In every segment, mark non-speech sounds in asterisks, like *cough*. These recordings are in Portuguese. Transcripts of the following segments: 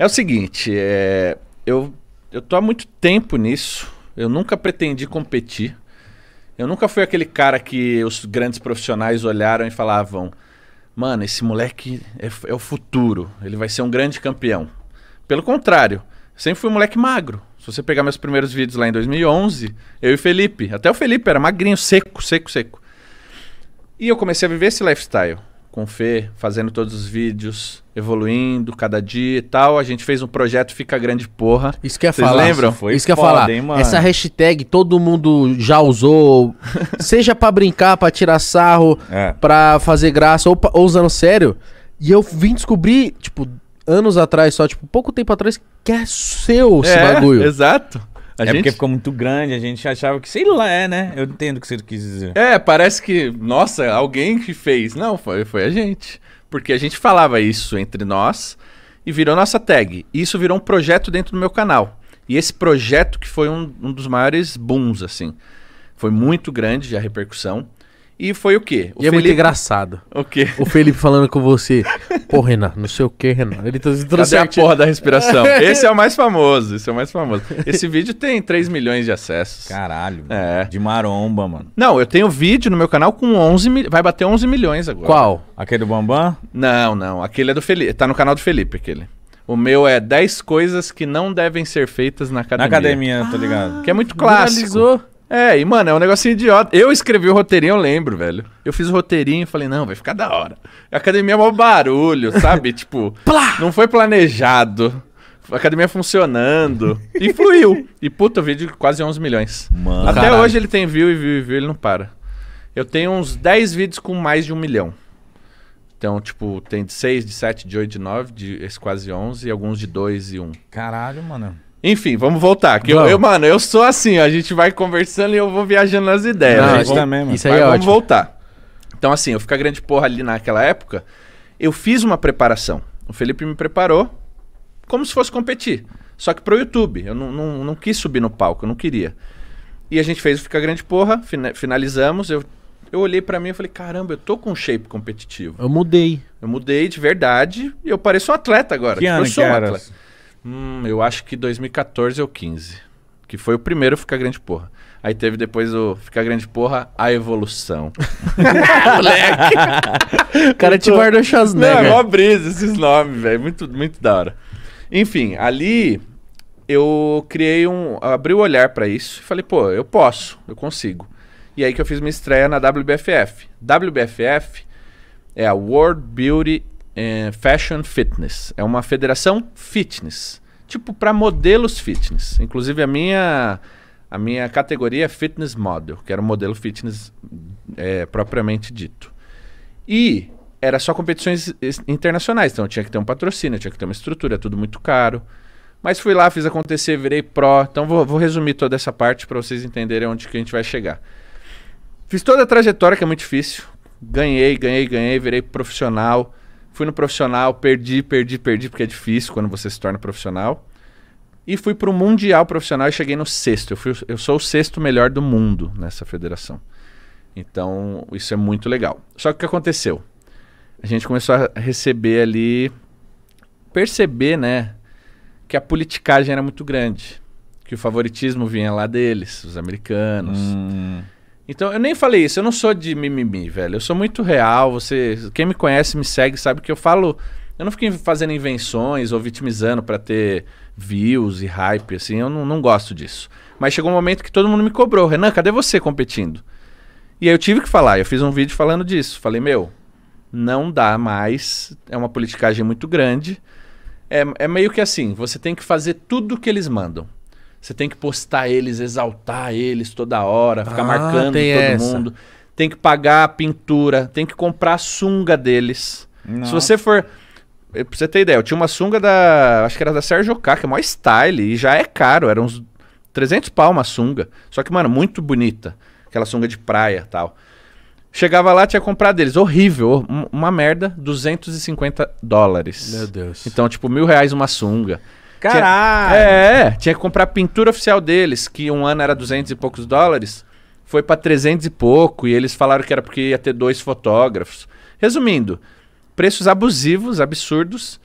É o seguinte, é, eu, eu tô há muito tempo nisso. Eu nunca pretendi competir. Eu nunca fui aquele cara que os grandes profissionais olharam e falavam: mano, esse moleque é, é o futuro, ele vai ser um grande campeão. Pelo contrário, sempre fui um moleque magro. Se você pegar meus primeiros vídeos lá em 2011, eu e o Felipe, até o Felipe era magrinho, seco, seco, seco. E eu comecei a viver esse lifestyle com o Fê, fazendo todos os vídeos, evoluindo cada dia e tal. A gente fez um projeto Fica Grande Porra. Isso que ia Vocês falar. lembram? Foi Isso que ia foda, falar. Hein, Essa hashtag todo mundo já usou, *laughs* seja para brincar, para tirar sarro, é. para fazer graça ou, ou usando sério. E eu vim descobrir, tipo, anos atrás só, tipo, pouco tempo atrás, que é seu é, esse bagulho. *laughs* Exato. A é gente... porque ficou muito grande, a gente achava que, sei lá, é, né? Eu entendo o que você quis dizer. É, parece que, nossa, alguém que fez. Não, foi, foi a gente. Porque a gente falava isso entre nós e virou nossa tag. E isso virou um projeto dentro do meu canal. E esse projeto que foi um, um dos maiores booms, assim. Foi muito grande a repercussão. E foi o quê? O e Felipe... é muito engraçado. O quê? O Felipe falando com você. Pô, Renan, não sei o quê, Renan. Ele tá trouxe Cadê a porra da respiração. *laughs* Esse é o mais famoso. Esse é o mais famoso. Esse vídeo tem 3 milhões de acessos. Caralho. É. De maromba, mano. Não, eu tenho vídeo no meu canal com 11 mil... Vai bater 11 milhões agora. Qual? Aquele do Bambam? Não, não. Aquele é do Felipe. Tá no canal do Felipe, aquele. O meu é 10 coisas que não devem ser feitas na academia. Na academia, tô ligado. Ah, que é muito clássico. Viralizou. É, e mano, é um negocinho idiota. Eu escrevi o roteirinho, eu lembro, velho. Eu fiz o roteirinho e falei, não, vai ficar da hora. A academia é mó barulho, sabe? *laughs* tipo, Plá! não foi planejado. A academia funcionando. E fluiu. E puta, o vídeo quase 11 milhões. Mano. Até Caralho. hoje ele tem view e view e view, ele não para. Eu tenho uns 10 vídeos com mais de um milhão. Então, tipo, tem de 6, de 7, de 8, de 9, de esse quase 11, e alguns de 2 e 1. Caralho, mano. Enfim, vamos voltar. Que eu, eu, mano, eu sou assim, a gente vai conversando e eu vou viajando nas ideias. Não, né? vamos, também, mano. Isso aí é vamos ótimo. voltar. Então, assim, eu ficar grande porra ali naquela época, eu fiz uma preparação. O Felipe me preparou como se fosse competir. Só que pro YouTube. Eu não, não, não quis subir no palco, eu não queria. E a gente fez o Fica Grande Porra, finalizamos. Eu, eu olhei para mim e falei, caramba, eu tô com um shape competitivo. Eu mudei. Eu mudei de verdade e eu pareço um atleta agora. Que tipo, ano eu sou que um atleta. Hum, eu acho que 2014 ou 15. Que foi o primeiro ficar Grande Porra. Aí teve depois o ficar Grande Porra, a evolução. *laughs* Moleque! o cara te guardou Schwarzenegger. Não, é mó brisa esses nomes, velho. Muito, muito da hora. Enfim, ali eu criei um... Abri o olhar para isso e falei, pô, eu posso, eu consigo. E aí que eu fiz minha estreia na WBFF. WBFF é a World Beauty é, Fashion Fitness. É uma federação fitness, tipo para modelos fitness. Inclusive a minha a minha categoria é Fitness Model, que era o um modelo fitness é, propriamente dito. E era só competições internacionais, então tinha que ter um patrocínio, tinha que ter uma estrutura, tudo muito caro. Mas fui lá, fiz acontecer, virei pró. Então vou, vou resumir toda essa parte para vocês entenderem onde que a gente vai chegar. Fiz toda a trajetória que é muito difícil. Ganhei, ganhei, ganhei, virei profissional. Fui no profissional, perdi, perdi, perdi, porque é difícil quando você se torna profissional. E fui para o Mundial Profissional e cheguei no sexto. Eu, fui, eu sou o sexto melhor do mundo nessa federação. Então, isso é muito legal. Só que o que aconteceu? A gente começou a receber ali, perceber, né, que a politicagem era muito grande. Que o favoritismo vinha lá deles, os americanos. Hum. Então, eu nem falei isso, eu não sou de mimimi, velho. Eu sou muito real, você, quem me conhece, me segue, sabe que eu falo, eu não fico fazendo invenções ou vitimizando para ter views e hype assim, eu não, não gosto disso. Mas chegou um momento que todo mundo me cobrou, Renan, cadê você competindo? E aí eu tive que falar, eu fiz um vídeo falando disso, falei, meu, não dá mais, é uma politicagem muito grande. É, é meio que assim, você tem que fazer tudo que eles mandam. Você tem que postar eles, exaltar eles toda hora, ficar ah, marcando todo essa. mundo. Tem que pagar a pintura, tem que comprar a sunga deles. Nossa. Se você for. Eh, pra você ter ideia, eu tinha uma sunga da. Acho que era da Sérgio K, que é maior style, e já é caro, era uns 300 pau uma sunga. Só que, mano, muito bonita. Aquela sunga de praia tal. Chegava lá, tinha comprado deles. Horrível, uma merda, 250 dólares. Meu Deus. Então, tipo, mil reais uma sunga. Caralho! É, é, é, tinha que comprar a pintura oficial deles, que um ano era 200 e poucos dólares, foi para 300 e pouco, e eles falaram que era porque ia ter dois fotógrafos. Resumindo, preços abusivos, absurdos.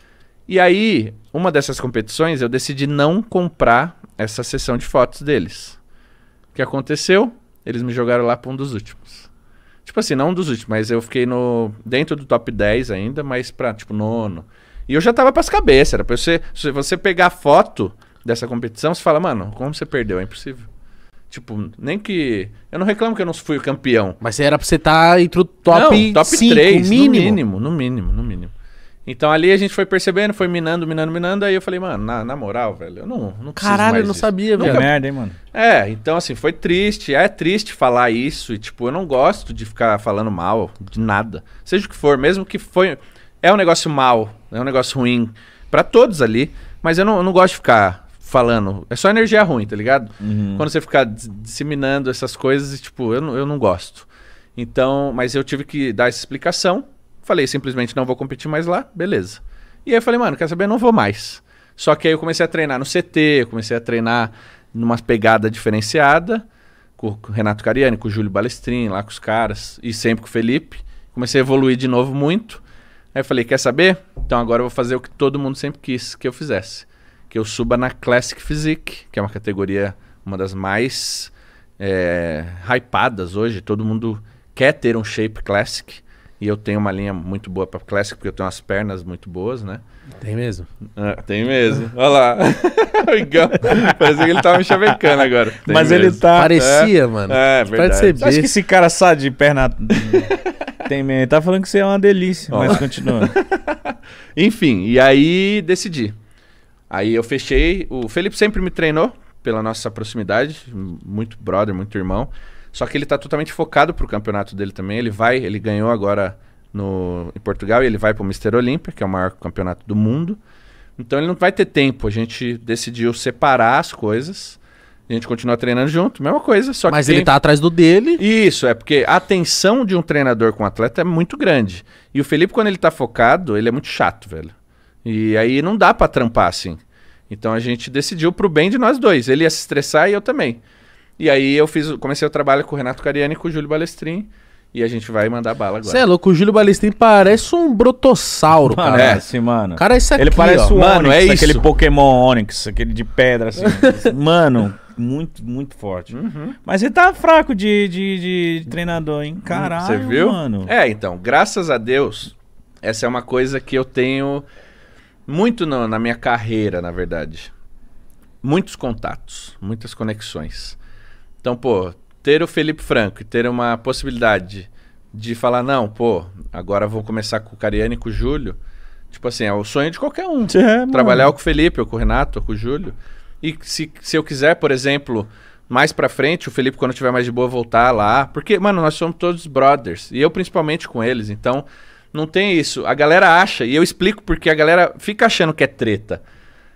E aí, uma dessas competições, eu decidi não comprar essa sessão de fotos deles. O que aconteceu? Eles me jogaram lá para um dos últimos. Tipo assim, não um dos últimos, mas eu fiquei no dentro do top 10 ainda, mas pra, tipo, nono. E eu já tava pras cabeças, era pra você. Se você pegar foto dessa competição, você fala, mano, como você perdeu? É impossível. Tipo, nem que. Eu não reclamo que eu não fui o campeão. Mas era pra você estar tá entre o top, não, top cinco, 3, mínimo. no mínimo, no mínimo, no mínimo. Então ali a gente foi percebendo, foi minando, minando, minando. Aí eu falei, mano, na, na moral, velho, eu não, não Caralho, eu não disso. sabia, velho. Nunca... É merda, hein, mano. É, então assim, foi triste. É triste falar isso. E, tipo, eu não gosto de ficar falando mal de nada. Seja o que for, mesmo que foi. É um negócio mal, é um negócio ruim para todos ali, mas eu não, eu não gosto de ficar falando. É só energia ruim, tá ligado? Uhum. Quando você ficar disseminando essas coisas, tipo, eu, não, eu não gosto. Então, mas eu tive que dar essa explicação. Falei simplesmente, não vou competir mais lá, beleza. E aí eu falei, mano, quer saber? Eu não vou mais. Só que aí eu comecei a treinar no CT, eu comecei a treinar numa pegada diferenciada, com o Renato Cariani, com o Júlio Balestrin, lá com os caras, e sempre com o Felipe. Comecei a evoluir de novo muito. Aí eu falei, quer saber? Então agora eu vou fazer o que todo mundo sempre quis que eu fizesse. Que eu suba na Classic Physique, que é uma categoria, uma das mais é, hypadas hoje. Todo mundo quer ter um shape Classic. E eu tenho uma linha muito boa para Classic, porque eu tenho umas pernas muito boas, né? Tem mesmo? Ah, tem mesmo. Olha lá. *laughs* o Igão. que ele tava me chavecando agora. Tem Mas mesmo. ele tá. Parecia, é, mano. É, é verdade. Acho que esse cara sai de perna tem medo. Tá falando que você é uma delícia, Ó. mas continua. *laughs* Enfim, e aí decidi. Aí eu fechei. O Felipe sempre me treinou pela nossa proximidade, muito brother, muito irmão. Só que ele tá totalmente focado pro campeonato dele também. Ele vai, ele ganhou agora no, em Portugal e ele vai pro Mister Olímpia, que é o maior campeonato do mundo. Então ele não vai ter tempo. A gente decidiu separar as coisas. A gente continua treinando junto, mesma coisa. Só Mas ele tá atrás do dele. Isso, é porque a tensão de um treinador com um atleta é muito grande. E o Felipe, quando ele tá focado, ele é muito chato, velho. E aí não dá para trampar assim. Então a gente decidiu pro bem de nós dois. Ele ia se estressar e eu também. E aí eu fiz, comecei o trabalho com o Renato Cariani e com o Júlio Balestrin. E a gente vai mandar bala agora. Você é louco, o Júlio Balestrin parece um brotossauro, parece, cara. Parece, é. mano. Cara, isso aqui, Ele parece ó. o mano, Onix, é isso. aquele Pokémon Onix, aquele de pedra, assim. *laughs* mano, muito, muito forte. Uhum. Mas ele tá fraco de, de, de treinador, hein? Caralho, Você viu? mano. É, então, graças a Deus, essa é uma coisa que eu tenho muito no, na minha carreira, na verdade. Muitos contatos, muitas conexões. Então, pô, ter o Felipe Franco e ter uma possibilidade de falar, não, pô, agora vou começar com o Cariani e com o Júlio. Tipo assim, é o sonho de qualquer um. *laughs* É, Trabalhar com o Felipe, ou com o Renato, ou com o Júlio. E se, se eu quiser, por exemplo, mais pra frente, o Felipe, quando tiver mais de boa, voltar lá. Porque, mano, nós somos todos brothers. E eu principalmente com eles. Então, não tem isso. A galera acha, e eu explico porque a galera fica achando que é treta.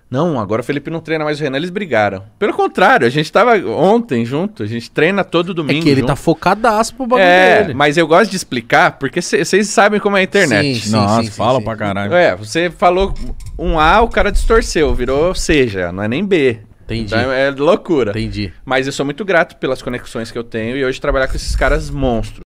Não, agora o Felipe não treina mais o Renan, eles brigaram. Pelo contrário, a gente tava ontem junto, a gente treina todo domingo. É que ele tá junto. tá focadaço pro bagulho é, dele. Mas eu gosto de explicar, porque vocês sabem como é a internet. Sim, Nossa, sim, fala sim, pra caralho. É, você falou um A, o cara distorceu, virou seja, não é nem B. Entendi. Então é loucura. Entendi. Mas eu sou muito grato pelas conexões que eu tenho e hoje trabalhar com esses caras monstros.